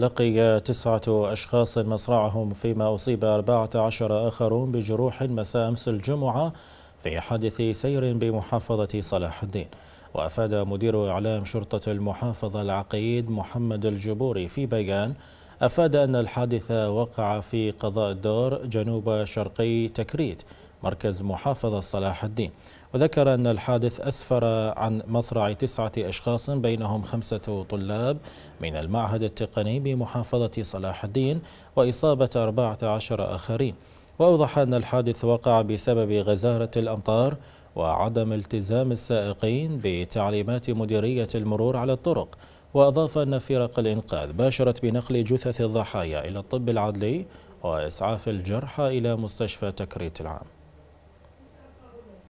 لقي تسعة أشخاص مصرعهم فيما أصيب أربعة عشر آخرون بجروح مساء أمس الجمعة في حادث سير بمحافظة صلاح الدين وأفاد مدير إعلام شرطة المحافظة العقيد محمد الجبوري في بيان أفاد أن الحادث وقع في قضاء الدور جنوب شرقي تكريت مركز محافظة صلاح الدين وذكر أن الحادث أسفر عن مصرع تسعة أشخاص بينهم خمسة طلاب من المعهد التقني بمحافظة صلاح الدين وإصابة 14 آخرين وأوضح أن الحادث وقع بسبب غزارة الأمطار وعدم التزام السائقين بتعليمات مديرية المرور على الطرق وأضاف أن فرق الإنقاذ باشرت بنقل جثث الضحايا إلى الطب العدلي وإسعاف الجرحى إلى مستشفى تكريت العام